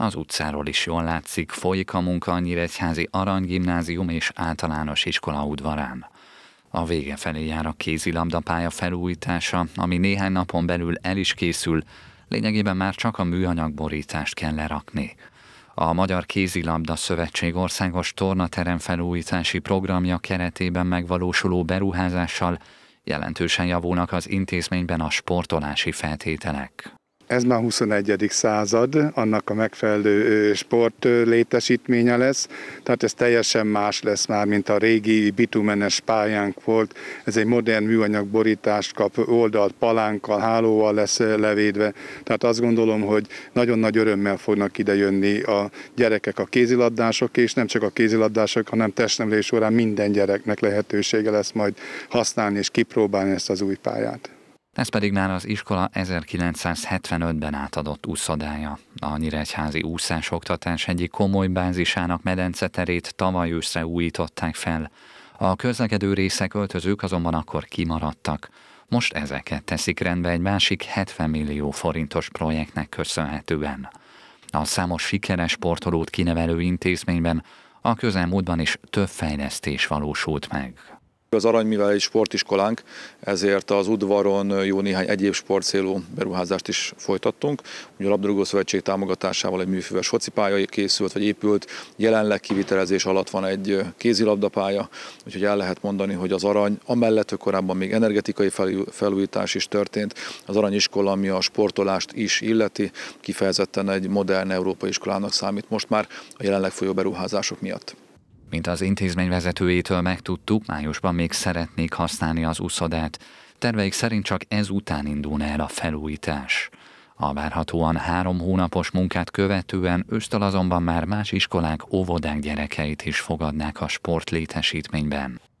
Az utcáról is jól látszik, folyik a munka a Nyíregyházi Aranygimnázium és általános iskola udvarán. A vége felé jár a kézilabdapálya felújítása, ami néhány napon belül el is készül, lényegében már csak a műanyag borítást kell lerakni. A Magyar Kézilabda Szövetség országos tornaterem felújítási programja keretében megvalósuló beruházással jelentősen javulnak az intézményben a sportolási feltételek. Ez már 21. század, annak a megfelelő sport létesítménye lesz, tehát ez teljesen más lesz már, mint a régi bitumenes pályánk volt. Ez egy modern műanyag borítást kap, oldalt palánkkal, hálóval lesz levédve, tehát azt gondolom, hogy nagyon nagy örömmel fognak ide jönni a gyerekek, a kézilabdások, és nem csak a kézilabdások, hanem testnevelés során minden gyereknek lehetősége lesz majd használni és kipróbálni ezt az új pályát. Ez pedig már az iskola 1975-ben átadott úszodája. A Nyíregyházi oktatás egyik komoly bázisának medenceterét tavaly őszre újították fel. A közlekedő részek öltözők azonban akkor kimaradtak. Most ezeket teszik rendbe egy másik 70 millió forintos projektnek köszönhetően. A számos sikeres sportolót kinevelő intézményben a közelmúltban is több fejlesztés valósult meg. Az egy sportiskolánk, ezért az udvaron jó néhány egyéb sportcélú beruházást is folytattunk. Ugye a Labdarúgó Szövetség támogatásával egy műfűves focipálya készült vagy épült, jelenleg kivitelezés alatt van egy kézilabdapálya, úgyhogy el lehet mondani, hogy az arany, amellett hogy korábban még energetikai felújítás is történt, az aranyiskola, ami a sportolást is illeti, kifejezetten egy modern európai iskolának számít most már a jelenleg folyó beruházások miatt. Mint az intézmény vezetőjétől megtudtuk, májusban még szeretnék használni az uszodát. Terveik szerint csak ezután indulna el a felújítás. A várhatóan három hónapos munkát követően ősztől azonban már más iskolák, óvodák gyerekeit is fogadnák a sportlétesítményben.